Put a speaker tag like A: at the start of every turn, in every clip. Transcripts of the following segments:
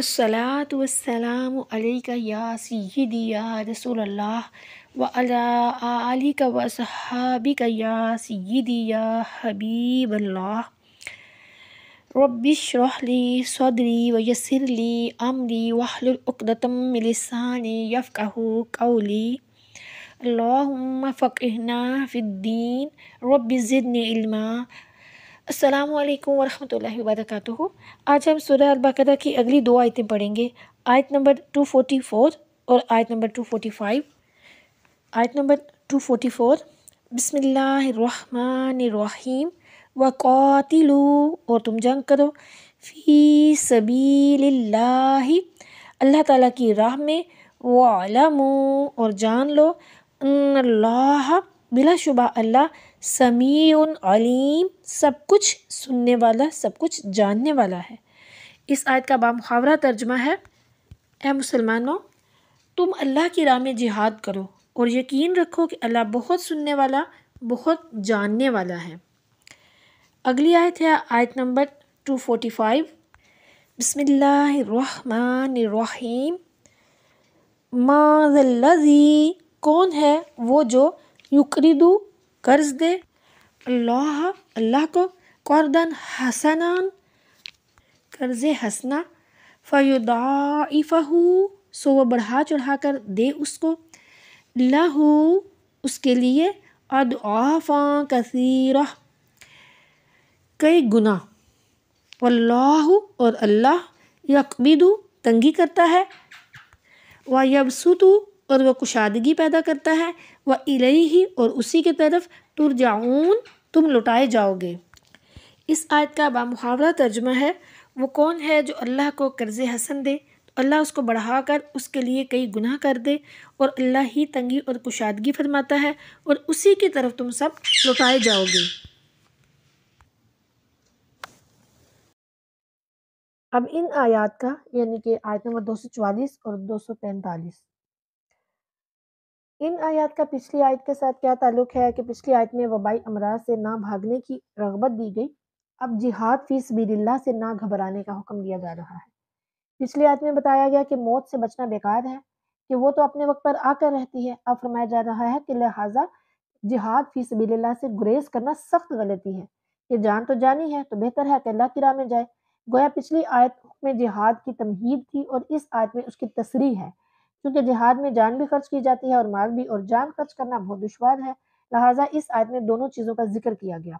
A: الصلاة والسلام عليك يا سيدي يا رسول الله وعلى آلك وصحابك يا سيدي يا حبيب الله رب اشرح لي صدري ويسر لي أمري واحلل عقدة من لساني يفقه قولي اللهم فقهنا في الدين رب زدني علما अस्सलाम वालेकुम वर्क आज हम सूरह अलबकरा की अगली दो आयतें पढ़ेंगे आयत नंबर 244 और आयत नंबर 245 आयत नंबर 244 बिस्मिल्लाहिर्रहमानिर्रहीम व कातिलू और तुम जंग करो फ़ी सबीलिल्लाहि अल्लाह ताला की राह में वालमू और जान लो अल्लाह बिला शुबा अल्लाह समी अलीम सब कुछ सुनने वाला सब कुछ जानने वाला है इस आयत का मुहावरा तर्जमा है ए मुसलमानों तुम अल्लाह की राह में जिहाद करो और यकीन रखो कि अल्लाह बहुत सुनने वाला बहुत जानने वाला है अगली आयत है आयत नंबर टू फोटी फाइव बसमीम माजी कौन है वो जो युकरीदू कर्ज दे अल्लाह अल्लाह को करदन हसनान कर्ज हसना फ़युदाफ़हू सो वह बढ़ा चढ़ा कर दे उसको लहू उसके लिए आफा कसीर कई गुना वल्लाह और अल्लाह यकबिदु तंगी करता है व यबसुतु और वह कुशादगी पैदा करता है व ही और उसी की तरफ जाऊन तुम लुटाए जाओगे इस आयत का बामुहावरा तर्जमा है वो कौन है जो अल्लाह को कर्ज़ हसन दे तो अल्लाह उसको बढ़ा कर उसके लिए कई गुनाह कर दे और अल्लाह ही तंगी और कुशादगी फरमाता है और उसी की तरफ तुम सब लुटाए जाओगे अब इन आयात का यानी कि आयत नंबर दो सौ चवालीस और दो सौ पैंतालीस इन आयत का पिछली आयत के साथ क्या ताल्लुक है कि पिछली आयत में वबाई अमराज से ना भागने की रगबत दी गई अब जिहाद फीस बिल्ला से ना घबराने का हुक्म दिया जा रहा है पिछली आयत में बताया गया कि मौत से बचना बेकार है कि वो तो अपने वक्त पर आकर रहती है अब फरमाया जा रहा है कि लिहाजा जिहाद फीस बिल्ला से गुरेज करना सख्त गलती है कि जान तो जानी है तो बेहतर है कि अल्लाह की राह में जाए गोया पिछली आयत में जिहाद की तमहीद थी और इस आयत में उसकी तस्री है क्योंकि जिहाद में जान भी खर्च की जाती है और माल भी और जान खर्च करना बहुत दुशवार है लिहाजा इस आयत में दोनों चीज़ों का जिक्र किया गया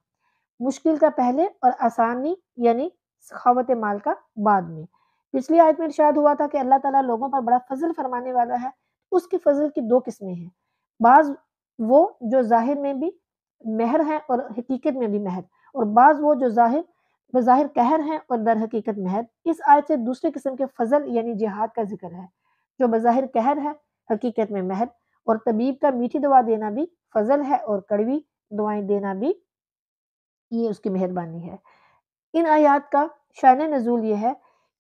A: मुश्किल का पहले और आसानी यानी सखावत माल का बाद में पिछली आयत में इर्शाद हुआ था कि अल्लाह ताला लोगों पर बड़ा फजल फरमाने वाला है उसकी फजल की दो किस्में हैं बाज वो जो जाहिर में भी महर है और हकीकत में भी महर और बाज वो जो जाहिर बज़ाहिर कहर है और दर हकीकत महर इस आयत से दूसरे किस्म के फजल यानी जिहाद का जिक्र है जो बज़ाहिर कहर है हकीकत में महर और तबीब का मीठी दवा देना भी फजल है और कड़वी दवाएं देना भी ये उसकी मेहरबानी है इन आयात का शान नजूल ये है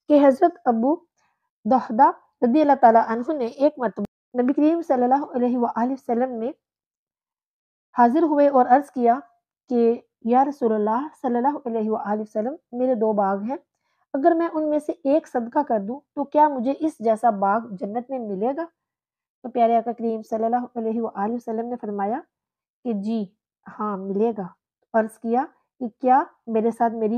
A: कि हज़रत अबू दहदा रदी अल्लाह तु ने एक मरतब नबी करीम सल्लल्लाहु अलैहि वसल्लम में हाजिर हुए और अर्ज़ किया कि या रसूलुल्लाह सल्लल्लाहु अलैहि वसल्लम मेरे दो बाग हैं अगर मैं उनमें से एक सदका कर दूं तो क्या मुझे इस जैसा बाग जन्नत में मिलेगा तो प्यारे आका करीम सल्लल्लाहु अलैहि वसल्लम ने फरमाया कि जी हाँ मिलेगा अर्ज किया कि क्या मेरे साथ मेरी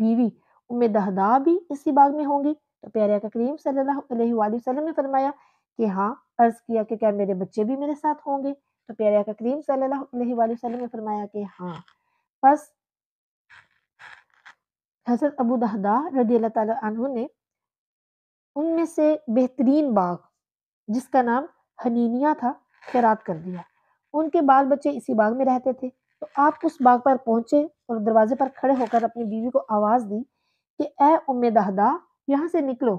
A: बीवी उम्मे दहदा भी इसी बाग में होंगी तो प्यारे आका करीम सल्लल्लाहु अलैहि वसल्लम ने फरमाया कि हाँ अर्ज किया कि क्या मेरे बच्चे भी मेरे साथ होंगे तो प्यारे आका करीम सल्लल्लाहु अलैहि वसल्लम ने फरमाया कि हाँ बस हजरत अबू दहदा रदी अल्लाह ने उनमें से बेहतरीन बाग जिसका नाम हनीनिया था खैरात कर दिया उनके बाल बच्चे इसी बाग में रहते थे तो आप उस बाग पर पहुंचे और दरवाजे पर खड़े होकर अपनी बीवी को आवाज़ दी कि ए उम्मे दहदा यहाँ से निकलो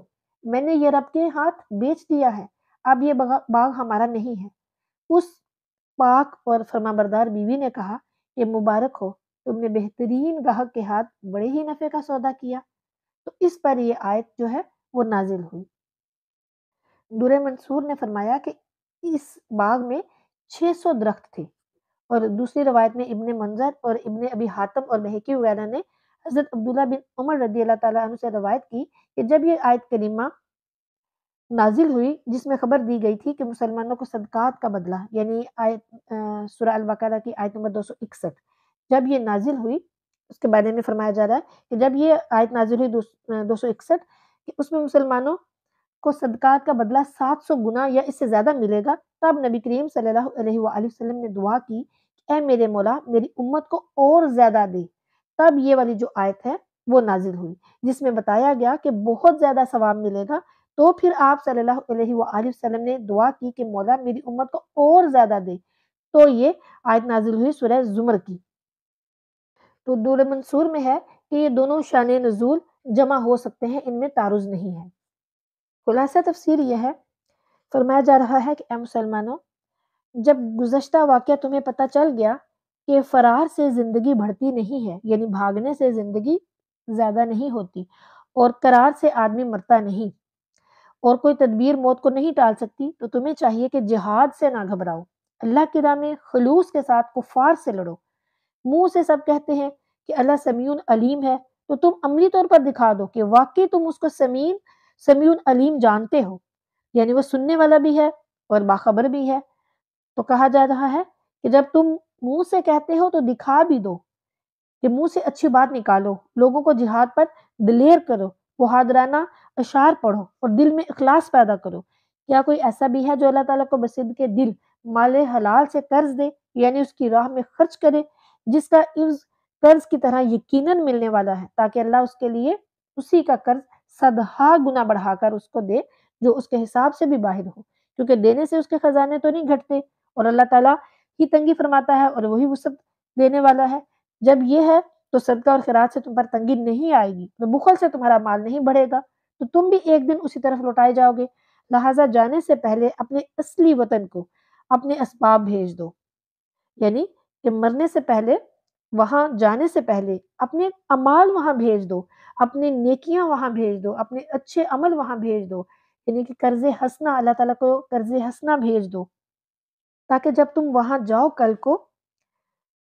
A: मैंने ये रब के हाथ बेच दिया है अब ये बाग हमारा नहीं है उस पाक और फरमाबरदार बीवी ने कहा कि मुबारक हो तुमने तो बेहतरीन गाहक के हाथ बड़े ही नफे का सौदा किया तो इस पर यह आयत जो है वो नाजिल हुई दुर मंसूर ने फरमाया कि इस बाग में 600 दरख्त थे और दूसरी रवायत में इब्ने मंजर और इब्ने अभी हातम और बहकी वगैरह ने हज़रत अब्दुल्ला बिन उमर रदी अल्लाह तु से रवायत की कि जब ये आयत करीमा नाजिल हुई जिसमें खबर दी गई थी कि मुसलमानों को सदकात का बदला यानी आयत सुरा अलबकरा की आयत नंबर दो सौ इकसठ जब ये नाजिल हुई उसके बारे में फरमाया जा रहा है कि जब ये आयत नाजिल हुई दो सौ इकसठ कि उसमें मुसलमानों को सदक़ात का बदला सात सौ गुना या इससे ज़्यादा मिलेगा तब नबी करीम सल्लल्लाहु अलैहि वसल्लम ने दुआ की कि ए मेरे मौला मेरी उम्मत को और ज़्यादा दे तब ये वाली जो आयत है वो नाजिल हुई जिसमें बताया गया कि बहुत ज़्यादा सवाब मिलेगा तो फिर आप सल्लल्लाहु अलैहि वसल्लम ने दुआ की कि मौला मेरी उम्मत को और ज़्यादा दे तो ये आयत नाजिल हुई सूरह जुमर की तो दूर मंसूर में है कि ये दोनों शान नजूल जमा हो सकते हैं इनमें तारुज नहीं है खुलासा तफसीर यह है फरमाया जा रहा है कि ए मुसलमानों जब गुजशत वाक़ तुम्हें पता चल गया कि फ़रार से ज़िंदगी बढ़ती नहीं है यानी भागने से ज़िंदगी ज़्यादा नहीं होती और करार से आदमी मरता नहीं और कोई तदबीर मौत को नहीं टाल सकती तो तुम्हें चाहिए कि जिहाद से ना घबराओ अल्लाह की राह में खलूस के साथ कुफार से लड़ो मुंह से सब कहते हैं कि अल्लाह समीन अलीम है तो तुम अमली तौर पर दिखा दो कि वाकई तुम उसको समीन समीन अलीम जानते हो यानी वो सुनने वाला भी है और बाखबर भी है तो कहा जा रहा है कि जब तुम मुंह से कहते हो तो दिखा भी दो कि मुंह से अच्छी बात निकालो लोगों को जिहाद पर दिलेर करो मुहादराना अशार पढ़ो और दिल में अखलास पैदा करो क्या कोई ऐसा भी है जो अल्लाह ताला को बसिद के दिल माले हलाल से कर्ज दे यानी उसकी राह में खर्च करे जिसका इस कर्ज की तरह यकीनन मिलने वाला है ताकि अल्लाह उसके लिए उसी का कर्ज सदहा गुना बढ़ाकर उसको दे जो उसके हिसाब से भी बाहर हो क्योंकि देने से उसके खजाने तो नहीं घटते और अल्लाह ताला ही तंगी फरमाता है और वही वसत देने वाला है जब ये है तो सदका और खराज से तुम पर तंगी नहीं आएगी तो बुखल से तुम्हारा माल नहीं बढ़ेगा तो तुम भी एक दिन उसी तरफ लौटाए जाओगे लिहाजा जाने से पहले अपने असली वतन को अपने इसबाब भेज दो यानी कि मरने से पहले वहां जाने से पहले अपने अमाल वहां भेज दो अपने नेकियां वहां भेज दो अपने अच्छे अमल वहां भेज दो यानी कि कर्ज हंसना अल्लाह ताला को कर्ज हंसना भेज दो ताकि जब तुम वहां जाओ कल को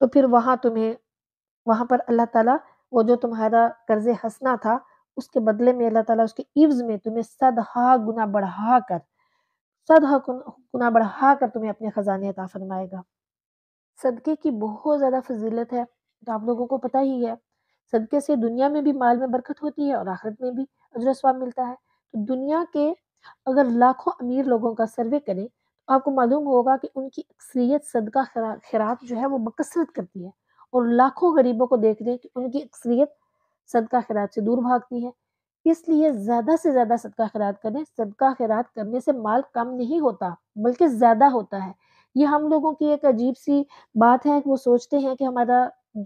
A: तो फिर वहां तुम्हें वहां पर अल्लाह ताला वो जो तुम्हारा कर्ज हंसना था उसके बदले में अल्लाह ताला उसके इव्ज में तुम्हें सदहा गुना बढ़ा कर सदहा गुना बढ़ा कर तुम्हें अपने खजाने अता फरमाएगा सदक़े की बहुत ज़्यादा फजीलत है तो आप लोगों को पता ही है सदक़े से दुनिया में भी माल में बरकत होती है और आखिरत में भी अजर स्वाब मिलता है तो दुनिया के अगर लाखों अमीर लोगों का सर्वे करें तो आपको मालूम होगा कि उनकी अक्सरियत सदका खैरात जो है वो बकसरत करती है और लाखों गरीबों को देख लें कि उनकी अक्सरियत सदका खैरात से दूर भागती है इसलिए ज़्यादा से ज़्यादा सदका खैरात करें सदका खैरात करने से माल कम नहीं होता बल्कि ज़्यादा होता है ये हम लोगों की एक अजीब सी बात है वो सोचते हैं कि हमारा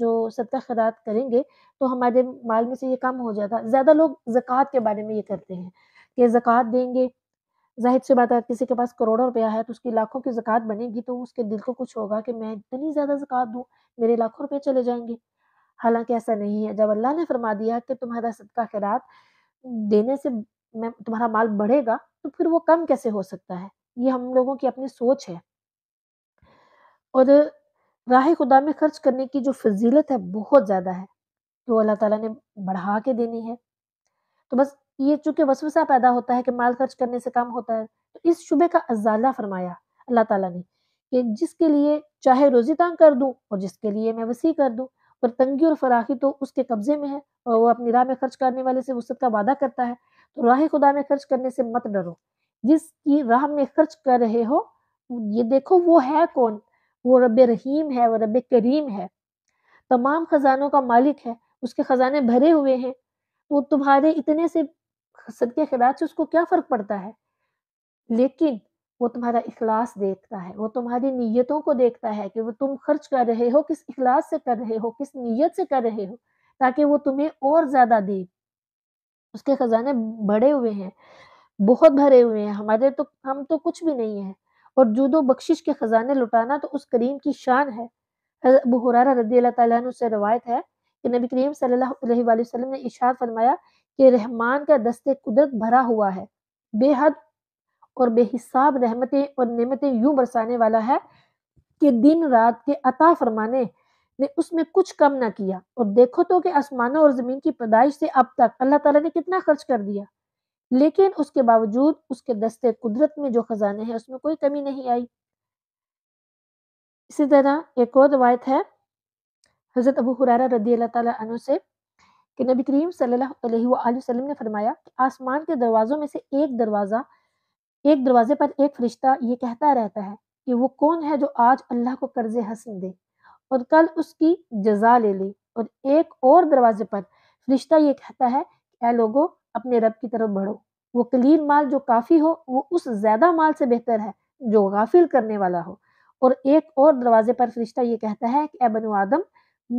A: जो सदका खरात करेंगे तो हमारे माल में से ये कम हो जाएगा ज़्यादा लोग जक़ात के बारे में ये करते हैं कि जक़ात देंगे जाहिर सी बात है किसी के पास करोड़ों रुपया है तो उसकी लाखों की जक़ात बनेगी तो उसके दिल को कुछ होगा कि मैं इतनी ज़्यादा ज़क़़त दूँ मेरे लाखों रुपये चले जाएंगे हालांकि ऐसा नहीं है जब अल्लाह ने फरमा दिया कि तुम्हारा सदका खैरात देने से मैं तुम्हारा माल बढ़ेगा तो फिर वो कम कैसे हो सकता है ये हम लोगों की अपनी सोच है और राह खुदा में खर्च करने की जो फजीलत है बहुत ज़्यादा है जो अल्लाह ताला ने बढ़ा के देनी है तो बस ये चूंकि वसवसा पैदा होता है कि माल खर्च करने से कम होता है तो इस शुबे का अजाला फरमाया अल्लाह ताला ने कि जिसके लिए चाहे रोज़ी तंग कर दूँ और जिसके लिए मैं वसी कर दूँ पर तंगी और फराखी तो उसके कब्ज़े में है और वो अपनी राह में खर्च करने वाले से वसत का वादा करता है तो राह खुदा में खर्च करने से मत डरो जिसकी राह में खर्च कर रहे हो ये देखो वो है कौन वो रब रहीम है वो रब करीम है तमाम ख़जानों का मालिक है उसके ख़जाने भरे हुए हैं वो तो तुम्हारे इतने से सद के खिलाफ से उसको क्या फ़र्क पड़ता है लेकिन वो तुम्हारा इखलास देखता है वो तुम्हारी नीयतों को देखता है कि वो तुम खर्च कर रहे हो किस इखलास से कर रहे हो किस नीयत से कर रहे हो ताकि वो तुम्हें और ज़्यादा दे उसके ख़जाने बड़े हुए हैं बहुत भरे हुए हैं हमारे तो हम तो कुछ भी नहीं है और जूदो बख्शिश के खजाने लुटाना तो उस करीम की शान है अबू हुरारा रदी अल्लाह से रवायत है कि नबी करीम सल्लल्लाहु अलैहि वसल्लम ने इशार फरमाया कि रहमान का दस्ते कुदरत भरा हुआ है बेहद और बेहिसाब रहमतें और नेमतें यूं बरसाने वाला है कि दिन रात के अता फरमाने ने उसमें कुछ कम ना किया और देखो तो कि आसमानों और ज़मीन की पैदाइश से अब तक अल्लाह ताला ने कितना खर्च कर दिया लेकिन उसके बावजूद उसके दस्ते कुदरत में जो खजाने हैं उसमें कोई कमी नहीं आई इसी तरह एक और रवायत है हज़रत अबू हुरारा रदी अल्लाह अनु से कि नबी करीम सल्लल्लाहु अलैहि वसल्लम ने फरमाया कि आसमान के दरवाज़ों में से एक दरवाज़ा एक दरवाजे पर एक फरिश्ता ये कहता रहता है कि वो कौन है जो आज अल्लाह को कर्ज हसन दे और कल उसकी जजा ले ले और एक और दरवाजे पर फरिश्ता ये कहता है ए लोगो अपने रब की तरफ बढ़ो वो क्लीन माल जो काफ़ी हो वो उस ज़्यादा माल से बेहतर है जो गाफिल करने वाला हो और एक और दरवाजे पर फरिश्ता ये कहता है कि बनो आदम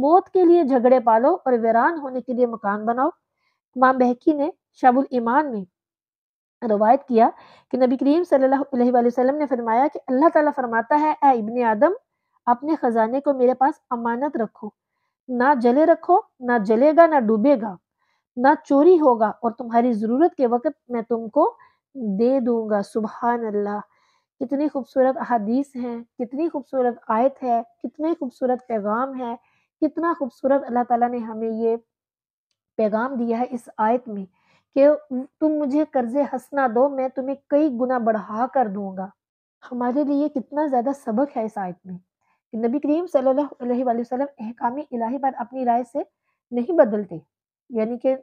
A: मौत के लिए झगड़े पालो और वीरान होने के लिए मकान बनाओ इमाम बहकी ने शाबुल ईमान में रवायत किया कि नबी करीम सल्लल्लाहु वसल्लम ने फरमाया कि अल्लाह ताला फरमाता है ए इबन आदम अपने ख़जाने को मेरे पास अमानत रखो ना जले रखो ना जलेगा ना डूबेगा ना चोरी होगा और तुम्हारी ज़रूरत के वक़्त मैं तुमको दे दूंगा सुबह अल्लाह कितनी खूबसूरत अदीस हैं कितनी खूबसूरत आयत है कितने खूबसूरत पैगाम है कितना खूबसूरत अल्लाह ताला ने हमें ये पैगाम दिया है इस आयत में कि तुम मुझे कर्ज़ हंसना दो मैं तुम्हें कई गुना बढ़ा कर दूंगा हमारे लिए कितना ज़्यादा सबक है इस आयत में कि नबी करीम सल्लल्लाहु अलैहि वसल्लम अहकाम इलाही पर अपनी राय से नहीं बदलते यानी कि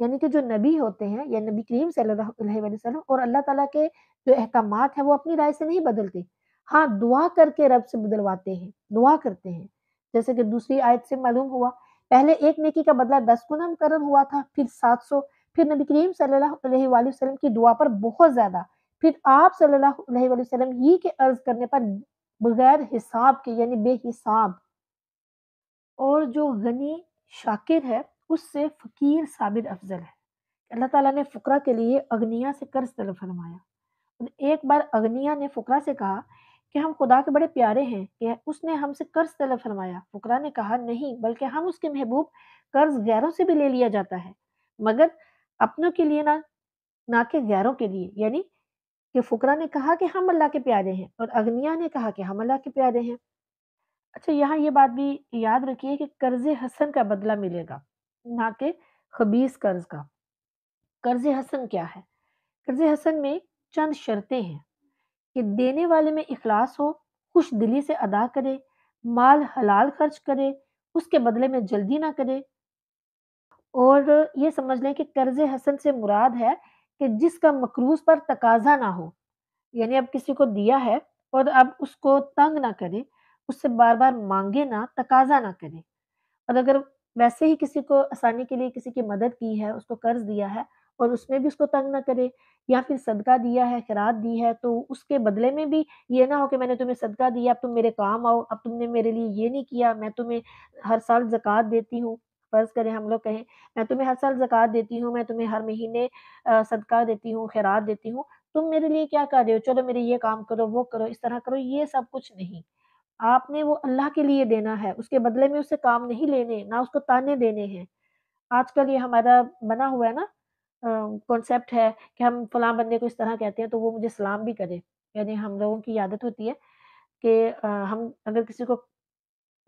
A: यानी कि जो नबी होते हैं या नबी करीम सल्लम और अल्लाह तला के जो अहकाम है वो अपनी राय से नहीं बदलते हाँ दुआ करके रब से बदलवाते हैं दुआ करते हैं जैसे कि दूसरी आयत से मालूम हुआ पहले एक नेकी का बदला दस गुना मुकर हुआ था फिर सात सौ फिर नबी करीम सल्लाम की दुआ पर बहुत ज़्यादा फिर आप सल्लाम ही के अर्ज करने पर बगैर हिसाब के यानी बेहिसाब और जो गनी शाकिर है उससे फ़कीर साबिर अफजल है अल्लाह ताला ने फ़ुकरा के लिए अग्निया से कर्ज तलब फरमाया एक बार अग्निया ने फ़ुकरा से कहा कि हम खुदा के बड़े प्यारे हैं कि उसने हमसे कर्ज तलब फरमाया फ़ुकरा ने कहा नहीं बल्कि हम उसके महबूब कर्ज गैरों से भी ले लिया जाता है मगर अपनों के लिए ना ना कि गैरों के लिए यानी कि फ़ुकरा ने कहा कि हम अल्लाह के प्यारे हैं और अग्निया ने कहा कि हम अल्लाह के प्यारे हैं अच्छा यहाँ ये बात भी याद रखिए कि कर्ज हसन का बदला मिलेगा ना के खबीस कर्ज का कर्ज हसन क्या है कर्ज हसन में चंद शर्तें हैं कि देने वाले में इखलास हो खुश दिली से अदा करे माल हलाल खर्च करे उसके बदले में जल्दी ना करे और ये समझ लें कि कर्ज हसन से मुराद है कि जिसका मकरूज पर तकाजा ना हो यानी अब किसी को दिया है और अब उसको तंग ना करे उससे बार बार मांगे ना तकाजा ना करे और अगर वैसे ही किसी को आसानी के लिए किसी की मदद की है उसको कर्ज दिया है और उसमें भी उसको तंग ना करे या फिर सदका दिया है खराब दी है तो उसके बदले में भी ये ना हो कि मैंने तुम्हें सदका दिया अब तुम मेरे काम आओ अब तुमने मेरे लिए ये नहीं किया मैं तुम्हें हर साल जक़ात देती हूँ फ़र्ज़ करें हम लोग कहें मैं तुम्हें हर साल जक़ात देती हूँ मैं तुम्हें हर महीने सदका देती हूँ खैरात देती हूँ तुम मेरे लिए क्या कर रहे हो चलो मेरे ये काम करो वो करो इस तरह करो ये सब कुछ नहीं आपने वो अल्लाह के लिए देना है उसके बदले में उससे काम नहीं लेने ना उसको ताने देने हैं आजकल ये हमारा बना हुआ है ना कॉन्सेप्ट है कि हम फलां बंदे को इस तरह कहते हैं तो वो मुझे सलाम भी करे यानी हम लोगों की आदत होती है कि हम अगर किसी को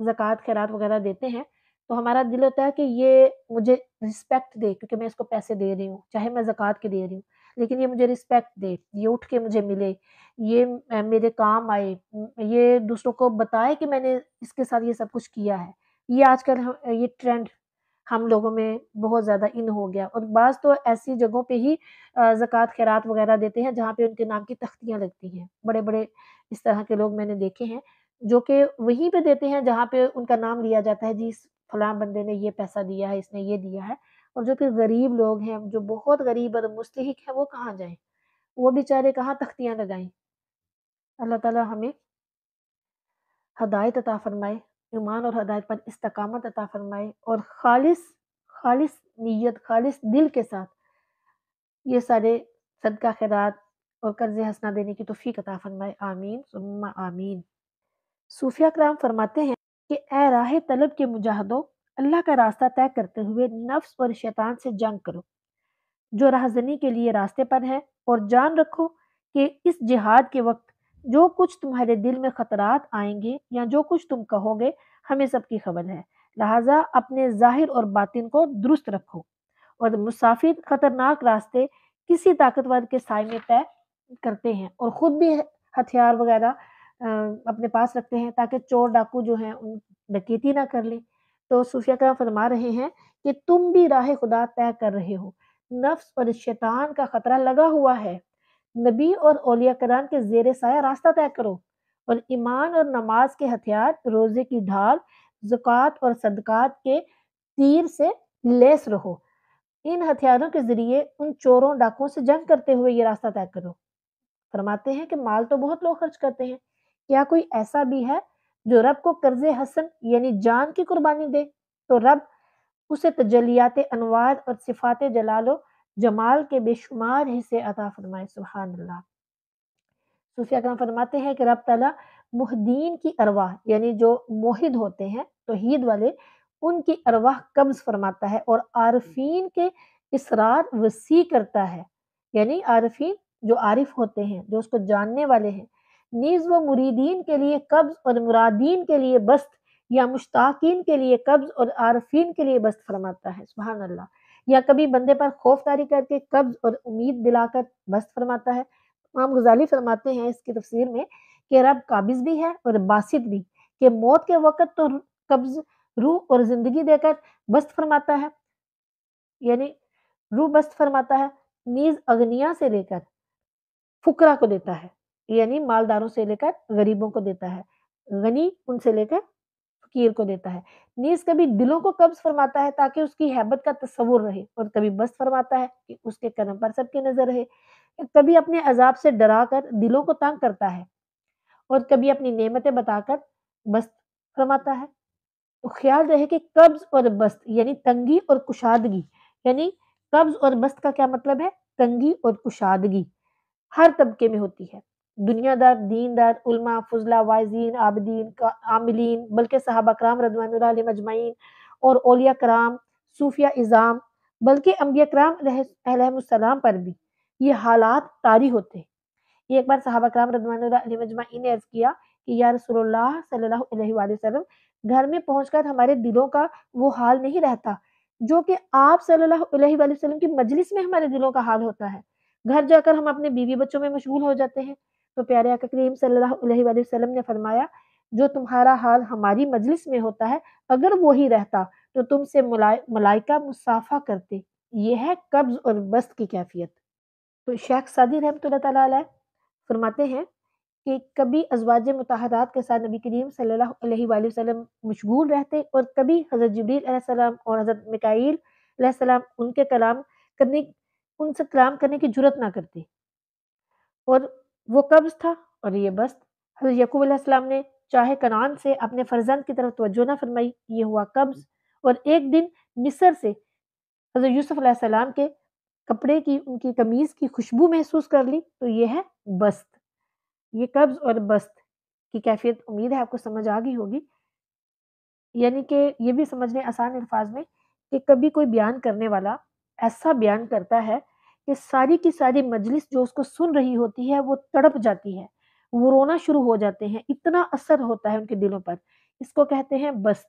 A: ज़क़़त खैरात वगैरह देते हैं तो हमारा दिल होता है कि ये मुझे रिस्पेक्ट दे क्योंकि मैं इसको पैसे दे रही हूँ चाहे मैं ज़क़़त के दे रही हूँ लेकिन ये मुझे रिस्पेक्ट दे ये उठ के मुझे मिले ये मेरे काम आए ये दूसरों को बताए कि मैंने इसके साथ ये सब कुछ किया है ये आजकल ये ट्रेंड हम लोगों में बहुत ज़्यादा इन हो गया और बाज़ तो ऐसी जगहों पे ही ज़क़़त खैरात वगैरह देते हैं जहाँ पे उनके नाम की तख्तियाँ लगती हैं बड़े बड़े इस तरह के लोग मैंने देखे हैं जो कि वहीं पे देते हैं जहाँ पे उनका नाम लिया जाता है जी इस फलां बंदे ने ये पैसा दिया है इसने ये दिया है और जो कि गरीब लोग हैं जो बहुत गरीब और मुस्तक है वो कहाँ जाए वो बेचारे कहाँ तख्तियाँ लगाएं अल्लाह ताला हमें हदायत अता फरमाए ईमान और हदायत पर इस्तकामत अता फरमाए और खालिस खालिस नीयत खालिस दिल के साथ ये सारे सदका खैरात और कर्ज हंसना देने की तोफ़ी अता फरमाए आमीन सुम्मा आमीन सूफिया कराम फरमाते हैं कि ए राह तलब के मुजाहदों अल्लाह का रास्ता तय करते हुए नफ्स और शैतान से जंग करो जो राहजनी के लिए रास्ते पर है और जान रखो कि इस जिहाद के वक्त जो कुछ तुम्हारे दिल में खतरात आएंगे या जो कुछ तुम कहोगे हमें सबकी खबर है लिहाजा अपने जाहिर और बातिन को दुरुस्त रखो और मुसाफिर खतरनाक रास्ते किसी ताकतवर के साय में तय करते हैं और ख़ुद भी हथियार वगैरह अपने पास रखते हैं ताकि चोर डाकू जो है उन डकेती ना कर लें तो सूफिया का फरमा रहे हैं कि तुम भी राह खुदा तय कर रहे हो नफ्स और शैतान का खतरा लगा हुआ है नबी और ओलिया करान के जेर साया रास्ता तय करो और ईमान और नमाज के हथियार रोज़े की ढाल जुकात और सदक़ात के तीर से लेस रहो इन हथियारों के ज़रिए उन चोरों डाकों से जंग करते हुए ये रास्ता तय करो फरमाते हैं कि माल तो बहुत लोग खर्च करते हैं क्या कोई ऐसा भी है जो रब को कर्ज हसन यानी जान की कुर्बानी दे तो रब उसे तजलियात अनवार और सिफात जलालो जमाल के बेशुमार हिस्से अता फरमाए सुबहान अल्लाह सूफिया कराम फरमाते हैं कि रब तला मुहदीन की अरवाह यानी जो मोहिद होते हैं तो हीद वाले उनकी अरवाह कब्ज फरमाता है और आरफीन के इसरार वसी करता है यानी आरफीन जो आरिफ होते हैं जो उसको जानने वाले हैं नीज व मुरीदीन के लिए कब्ज और मुरादीन के लिए बस्त या मुश्ताकीन के लिए कब्ज और आरफीन के लिए बस्त फरमाता है सुबहान अल्लाह या कभी बंदे पर खौफ तारी करके कब्ज और उम्मीद दिलाकर बस्त फरमाता है इमाम गजाली फरमाते हैं इसकी तफसीर में कि रब काबिज भी है और बासित भी कि मौत के वक़्त तो कब्ज रूह और ज़िंदगी देकर बस्त फरमाता है यानी रूह बस्त फरमाता है नीज अग्निया से लेकर फुकरा को देता है यानी मालदारों से लेकर गरीबों को देता है गनी उनसे लेकर फकीर को देता है नीज कभी दिलों को कब्ज फरमाता है ताकि उसकी हैबत का तस्वुर रहे और कभी बस फरमाता है कि उसके कदम पर सबकी नजर रहे कभी अपने अजाब से डरा कर दिलों को तंग करता है और कभी अपनी नेमतें बताकर बस फरमाता है तो ख्याल रहे कि कब्ज और बस्त यानी तंगी और कुशादगी यानी कब्ज और बस्त का क्या मतलब है तंगी और कुशादगी हर तबके में होती है दुनियादार दीनदार उलमा फजला वायजीन आबदीन आमिलीन बल्कि साहबा कराम रदवान मजमाइन और ओलिया कराम सूफिया इज़ाम बल्कि अम्बिया कराम पर भी ये हालात तारी होते ये एक बार साहबा कराम रदवान मजमाइन ने अर्ज़ किया कि या रसोल्ला सल्ला घर में पहुंचकर हमारे दिलों का वो हाल नहीं रहता जो कि आप सल्लल्लाहु अलैहि वसल्लम की मजलिस में हमारे दिलों का हाल होता है घर जाकर हम अपने बीवी बच्चों में मशगूल हो जाते हैं तो प्यारे आका करीम वसल्लम ने फरमाया जो तुम्हारा हाल हमारी मजलिस में होता है अगर वो ही रहता तो तुमसे मलाइका मुसाफा करते यह है कब्ज और बस्त की कैफियत तो शेख सादी रहमत फरमाते हैं कि कभी अजवाज मतहरात के साथ नबी करीम सल्लल्लाहु मशगूल रहते और कभी हज़रत जबरील और हज़रत मिकाइल उनके कलाम करने उनसे कलाम करने की जरूरत ना करती और वो कब्ज था और ये बस्त हजरत यकूब ने चाहे कनान से अपने फर्जंद की तरफ तोज्जो ना फरमाई ये हुआ कब्ज और एक दिन मिसर से हजरत यूसुफ के कपड़े की उनकी कमीज़ की खुशबू महसूस कर ली तो ये है बस्त ये कब्ज़ और बस्त की कैफियत उम्मीद है आपको समझ आ गई होगी यानी कि ये भी समझने आसान अल्फाज में कि कभी कोई बयान करने वाला ऐसा बयान करता है कि सारी की सारी मजलिस जो उसको सुन रही होती है वो तड़प जाती है वो रोना शुरू हो जाते हैं इतना असर होता है उनके दिलों पर इसको कहते हैं बस्त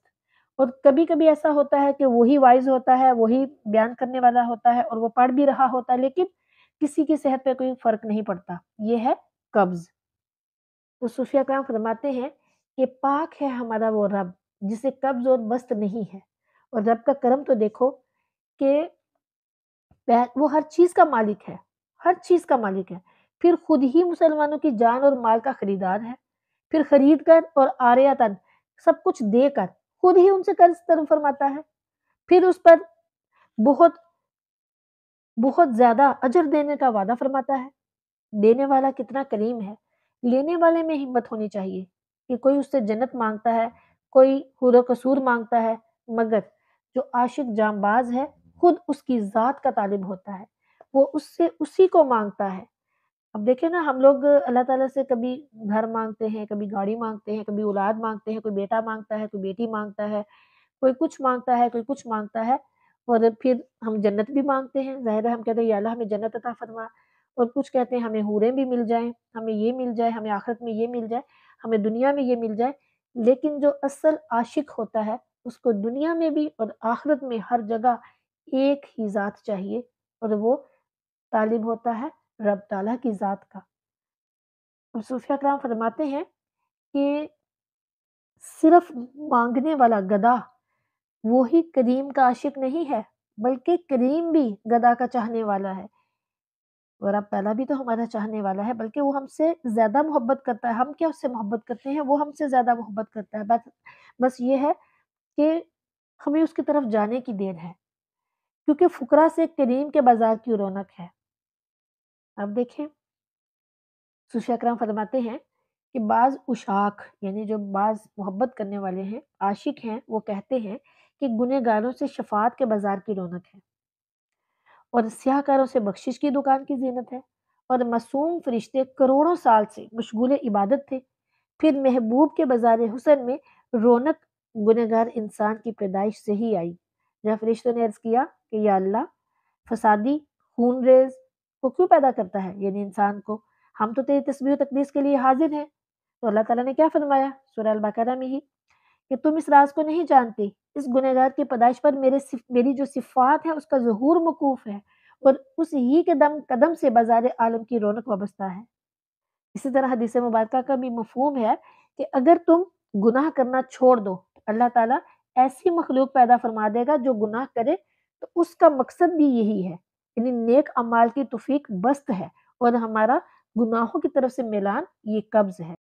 A: और कभी कभी ऐसा होता है कि वही वाइज होता है वही बयान करने वाला होता है और वो पढ़ भी रहा होता है लेकिन किसी की सेहत पर कोई फर्क नहीं पड़ता ये है कब्ज तो सूफिया क्राम फरमाते हैं कि पाक है हमारा वो रब जिसे कब्ज और बस्त नहीं है और रब का कर्म तो देखो कि वो हर चीज़ का मालिक है हर चीज़ का मालिक है फिर खुद ही मुसलमानों की जान और माल का खरीदार है फिर खरीद कर और आर्यतन सब कुछ देकर खुद ही उनसे कर्ज तरफ फरमाता है फिर उस पर बहुत बहुत ज्यादा अजर देने का वादा फरमाता है देने वाला कितना करीम है लेने वाले में हिम्मत होनी चाहिए कि कोई उससे जन्नत मांगता है कोई हुर कसूर मांगता है मगर जो आशिक जामबाज है खुद उसकी ज़ात का तालिब होता है वो उससे उसी को मांगता है अब देखिए ना हम लोग अल्लाह ताला से कभी घर मांगते हैं कभी गाड़ी मांगते हैं कभी औलाद मांगते हैं कोई बेटा मांगता है कोई बेटी मांगता है कोई कुछ मांगता है कोई कुछ मांगता है और फिर हम जन्नत भी मांगते हैं ज़ाहिर है हम कहते हैं या अल्लाह हमें जन्नत अता फरमा और कुछ कहते हैं हमें हूरें भी मिल जाएं हमें ये मिल जाए हमें आखिरत में ये मिल जाए हमें दुनिया में ये मिल जाए लेकिन जो असल आशिक होता है उसको दुनिया में भी और आखिरत में हर जगह एक ही ज़ात चाहिए और वो तालिब होता है रब ताला की ज़ात का सूफिया कराम फरमाते हैं कि सिर्फ मांगने वाला गदा वो ही करीम का आशिक नहीं है बल्कि करीम भी गदा का चाहने वाला है और अब पहला भी तो हमारा चाहने वाला है बल्कि वो हमसे ज़्यादा मोहब्बत करता है हम क्या उससे मोहब्बत करते हैं वो हमसे ज़्यादा मोहब्बत करता है बस बस ये है कि हमें उसकी तरफ जाने की देर है क्योंकि फुकरा से करीम के बाजार की रौनक है अब देखें सुशाकराम फरमाते हैं कि बाज़ उशाक यानी जो बाज़ मोहब्बत करने वाले हैं आशिक हैं वो कहते हैं कि गुनहगारों से शफात के बाज़ार की रौनक है और सियाहकारों से बख्शिश की दुकान की जीनत है और मासूम फरिश्ते करोड़ों साल से मशगूल इबादत थे फिर महबूब के बाजार हुसन में रौनक गुनहगार इंसान की पैदाइश से ही आई जहाँ फरिश्तों ने अर्ज किया कि यह अल्लाह फसादी खून रेज को क्यों पैदा करता है यानी इंसान को हम तो तेरी तस्वीर तकदीस के लिए हाजिर हैं तो अल्लाह ताला ने क्या फरमाया सूरह अलबकरा में ही कि तुम इस राज को नहीं जानती इस गुनहगार की पैदाइश पर मेरे मेरी जो सिफात है उसका जहूर मकूफ़ है और उस ही के दम कदम से बाजार आलम की रौनक वाबस्ता है इसी तरह हदीस मुबारक का भी मफहूम है कि अगर तुम गुनाह करना छोड़ दो अल्लाह ताला ऐसी मखलूक पैदा फरमा देगा जो गुनाह करे तो उसका मकसद भी यही है यानी नेक अमाल की तफीक बस्त है और हमारा गुनाहों की तरफ से मिलान ये कब्ज़ है